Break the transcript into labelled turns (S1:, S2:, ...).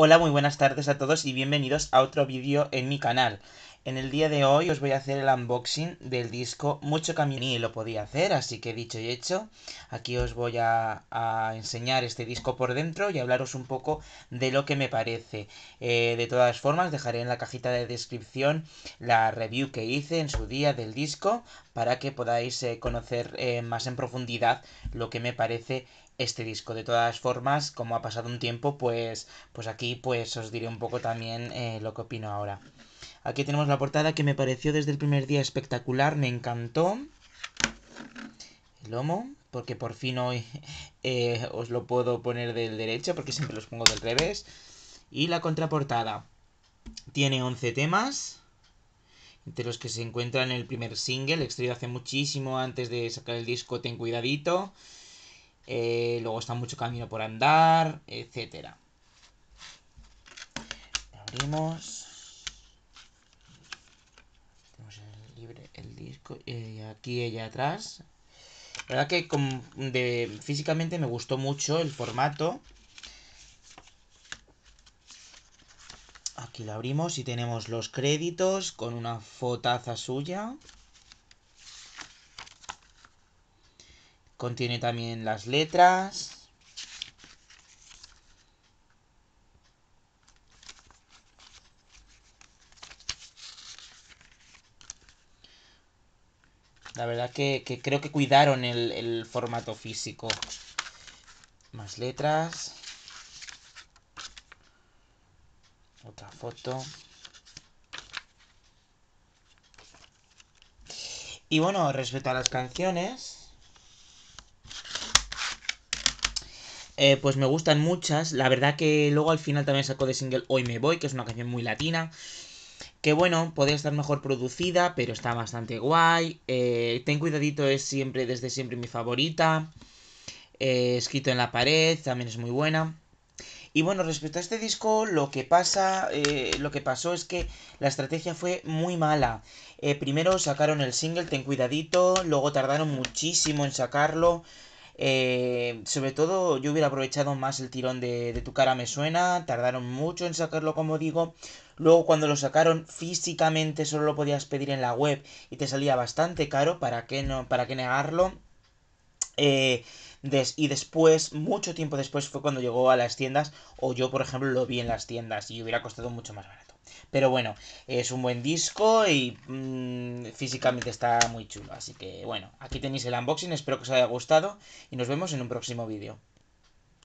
S1: Hola, muy buenas tardes a todos y bienvenidos a otro vídeo en mi canal. En el día de hoy os voy a hacer el unboxing del disco Mucho Camino y lo podía hacer, así que dicho y hecho, aquí os voy a, a, enseñar este disco por dentro y hablaros un poco de lo que me parece. Eh, de todas formas, dejaré en la cajita de descripción la review que hice en su día del disco para que podáis eh, conocer eh, más en profundidad lo que me parece este disco. De todas formas, como ha pasado un tiempo, pues, pues aquí pues os diré un poco también lo que opino ahora. Aquí tenemos la portada que me pareció desde el primer día espectacular, me encantó. El lomo, porque por fin hoy eh, os lo puedo poner del derecho, porque siempre los pongo del revés. Y la contraportada. Tiene 11 temas, entre los que se encuentran el primer single, extraído hace muchísimo antes de sacar el disco Ten Cuidadito. Eh, luego está mucho camino por andar, etcétera. Abrimos. el disco eh, y aquí ella atrás. La verdad que físicamente me gustó mucho el formato. Aquí lo abrimos y tenemos los créditos con una fotaza suya. Contiene también las letras. La verdad que, creo que cuidaron el, formato físico. Más letras. Otra foto. Y bueno, respecto a las canciones. Eh, pues me gustan muchas. La verdad que luego al final también sacó de single Hoy me voy, que es una canción muy latina. Que bueno, podría estar mejor producida, pero está bastante guay. Eh, ten cuidadito es siempre, desde siempre mi favorita. Eh, escrito en la pared, también es muy buena. Y bueno, respecto a este disco, lo que pasa, eh, lo que pasó es que la estrategia fue muy mala. primero sacaron el single Ten Cuidadito, luego tardaron muchísimo en sacarlo, eh, sobre todo yo hubiera aprovechado más el tirón de, tu cara me suena, tardaron mucho en sacarlo como digo. Luego cuando lo sacaron físicamente solo lo podías pedir en la web y te salía bastante caro, ¿para qué, no, para qué negarlo? Eh, y después, mucho tiempo después, fue cuando llegó a las tiendas, o yo, por ejemplo, lo vi en las tiendas y hubiera costado mucho más barato. Pero bueno, es un buen disco y mm, físicamente está muy chulo. Así que bueno, aquí tenéis el unboxing, espero que os haya gustado y nos vemos en un próximo vídeo.